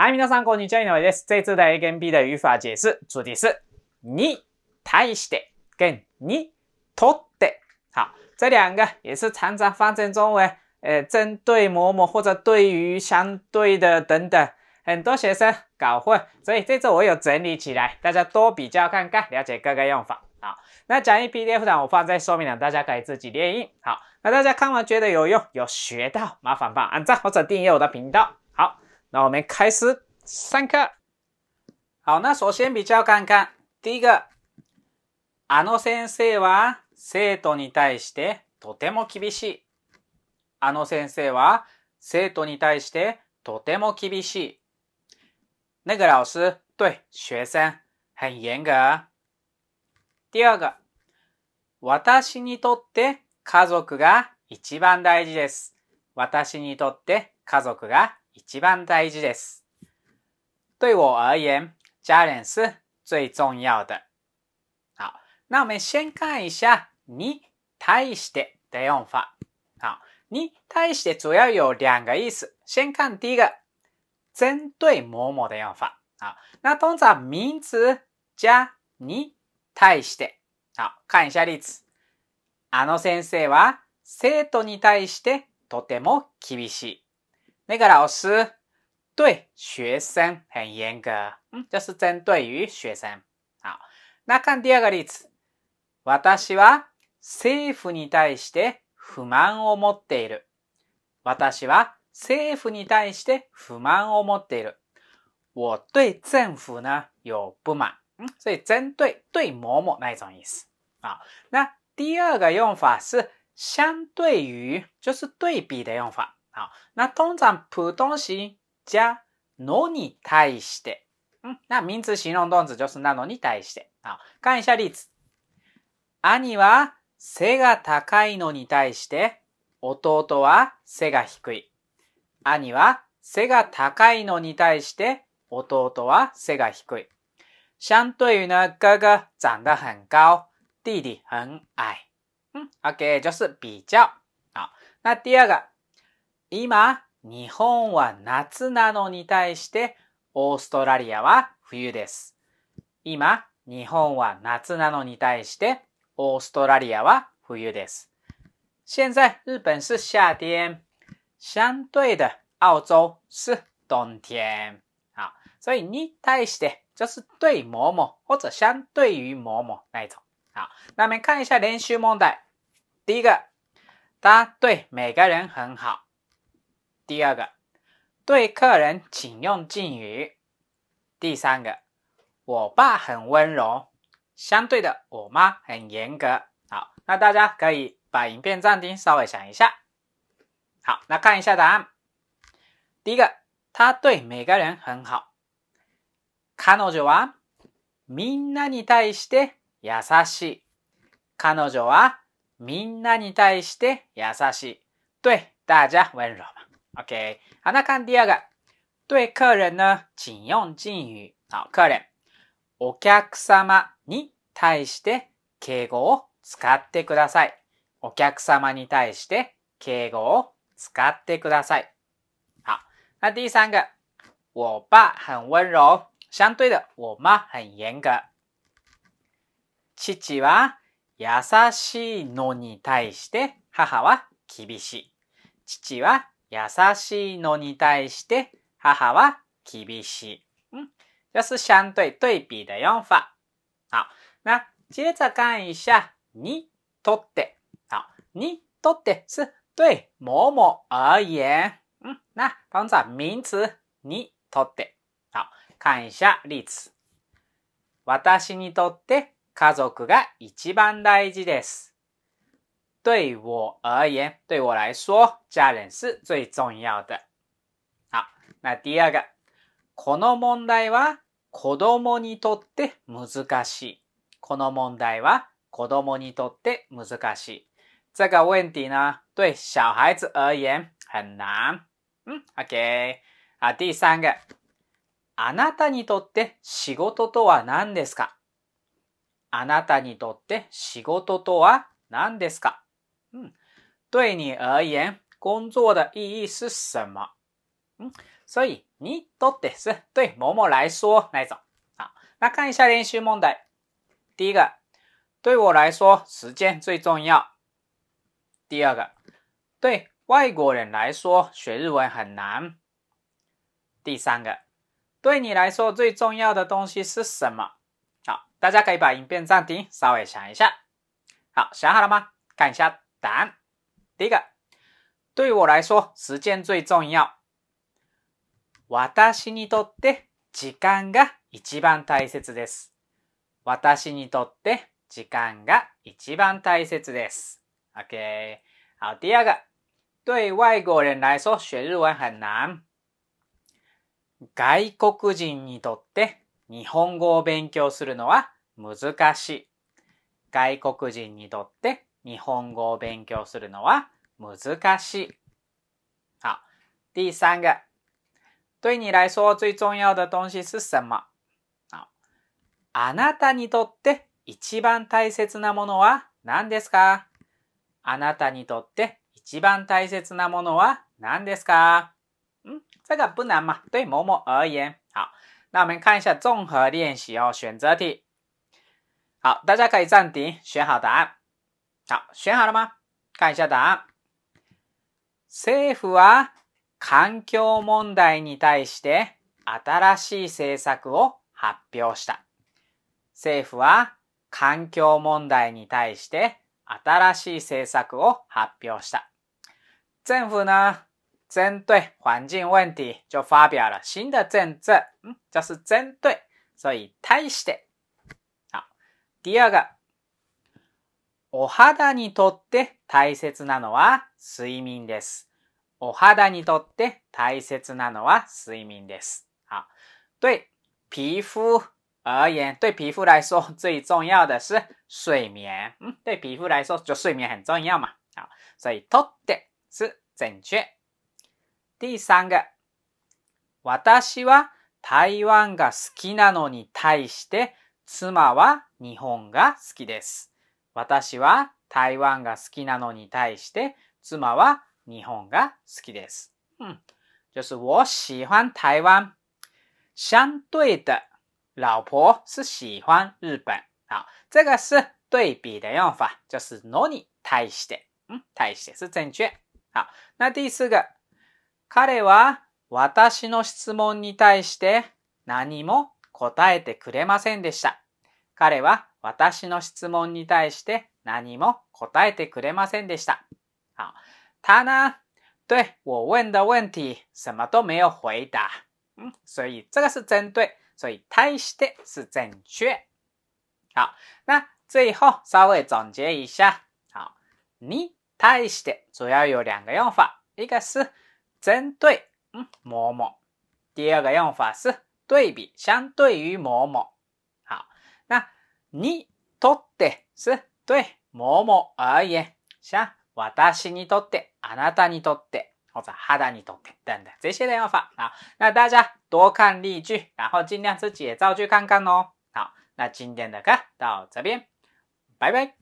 はい、皆さん、こんにちは。井上です。这次的 A 跟 B 的语法解释主题是に対して跟にとって。好，这两个也是常常翻成中文，呃，针对某某或者对于相对的等等，很多学生搞混，所以这次我有整理起来，大家多比较看看，了解各个用法。好，那讲义 PDF 档我放在说明栏，大家可以自己列印。好，那大家看完觉得有用，有学到，麻烦帮按赞或者订阅我的频道。那我们开始上课。好，那首先比较看看第一个，あの先生は生徒に対してとても厳しい。あの先生は生徒に対してとても厳しい。那个老师对学生很严格。第二个、私にとって家族が一番大事です。私にとって家族が一番大事です。对我而言，家人是最重要的。好，那我们先看一下你対して的用法。好，你対して主要有两个意思。先看第一个，针对某某的用法。好，那通常名词加你対して。好，看一下例子。あの先生は生徒に対してとても厳しい。那个老师对学生很严格，嗯，是针对于学生。好，那看第二个例子，私は政府に対して不満を持っている。私は政府に対して不満を持っている。我对政府呢有不满，嗯，所以针对对某某那一种意思。好，那第二个用法是相对于，就是对比的用法。好，那通常普通形加のに対して，嗯，那名词、形容动词就是那のに対して。好，看一下例子。兄は背が高いのに対して、弟は背が低い。兄は背が高いのに対して、弟は背が低い。相对于呢，哥哥长得很高，弟弟很矮。嗯，OK，就是比较。好，那第二个。今、日本は夏なのに対して、オーストラリアは冬です。今、日本は夏なのに対して、オーストラリアは冬です。現在日本是夏天，相对的澳洲是冬天。好，所以に対して就是对某某或者相对于某某那一种。好，那我看一下練習問題。第一个，他对每个人很好。第二个，对客人请用敬语。第三个，我爸很温柔，相对的我妈很严格。好，那大家可以把影片暂停，稍微想一下。好，那看一下答案。第一个，他对每个人很好。彼女啊，みんなに対して優しい。彼女啊，みんなに対して優しい。对，大家温柔。OK。好，那看第二个，对客人呢，请用敬语。好，客人，お客様に対して敬語を使ってください。お客様に対して敬語を使ってください。好，那第三个，我爸很温柔。相对的，我妈很严格。父は優しいのに対して母は厳しい。父は優しいのに対して母は厳しい。嗯，这是相对对比的用法。好，那接着看一下你とって。好，你とって是对某某而言。嗯，那当作名词你とって。好，看一下例子。私にとって家族が一番大事です。对我而言，对我来说，家人是最重要的。好，那第二个，この問題は子供にとって難しい。この問題は子供にとって難しい。这个问题呢，对小孩子而言很难。嗯，OK。啊，第三个，あなたにとって仕事とは何ですか？あなたにとって仕事とは何ですか？嗯，对你而言，工作的意义是什么？嗯，所以你都得是对某某来说那种。好，那看一下练习梦的。第一个，对我来说，时间最重要。第二个，对外国人来说，学日文很难。第三个，对你来说最重要的东西是什么？好，大家可以把影片暂停，稍微想一下。好，想好了吗？看一下。答案。第一个，对我来说，时间最重要。私にとって時間が一番大切です。私にとって時間が一番大切です。OK。好，第二个，对外国人来说学日文很难。外国人にとって日本語を勉強するのは難しい。外国人にとって日本語を勉強するのは難しい。好，第三个，对你来说最重要的东西是什么？好，あなたにとって一番大切なものは何ですか？あなたにとって一番大切なものは何ですか？ん这个不难嘛，对某某而言。好，那我们看一下综合练习哦，选择题。好，大家可以暂停，选好答案。あ、选好了吗？看一下答政府は環境問題に対して新しい政策を発表した。政府は環境問題に対して新しい政策を発表した。政府呢，针对环境问题就发表了新的政策。嗯，这是针对，所以対して。好，第二个。お肌にとって大切なのは睡眠です。お肌にとって大切なのは睡眠です。好，对皮膚而言，对皮膚来说最重要的是睡眠。ん、对皮膚来说就睡眠很重要嘛。好，所以とって是正确。第三个，私は台湾が好きなのに対して妻は日本が好きです。私は台湾が好きなのに対して、妻は日本が好きです。うん。就是我喜欢台湾。相对的，老婆是喜欢日本。好，这个是对比的用法，就是のに対して。うん。対して是正确。好，那第四个，彼は私の質問に対して何も答えてくれませんでした。彼は私の質問に対して何も答えてくれませんでした。好，他呢对我问的问题什么都没有回答。ん。所以这个是针对，所以対して是正确。好，那最后稍微总结一下。好，你対して主要有两个用法，一个是针对嗯某某，第二个用法是对比相对于某某。にとってすとえももあいえしゃ私にとってあなたにとって或者他にとって等等这些的用法。好，那大家多看例句，然后尽量自己也造句看看哦。好，那今天的课到这边，拜拜。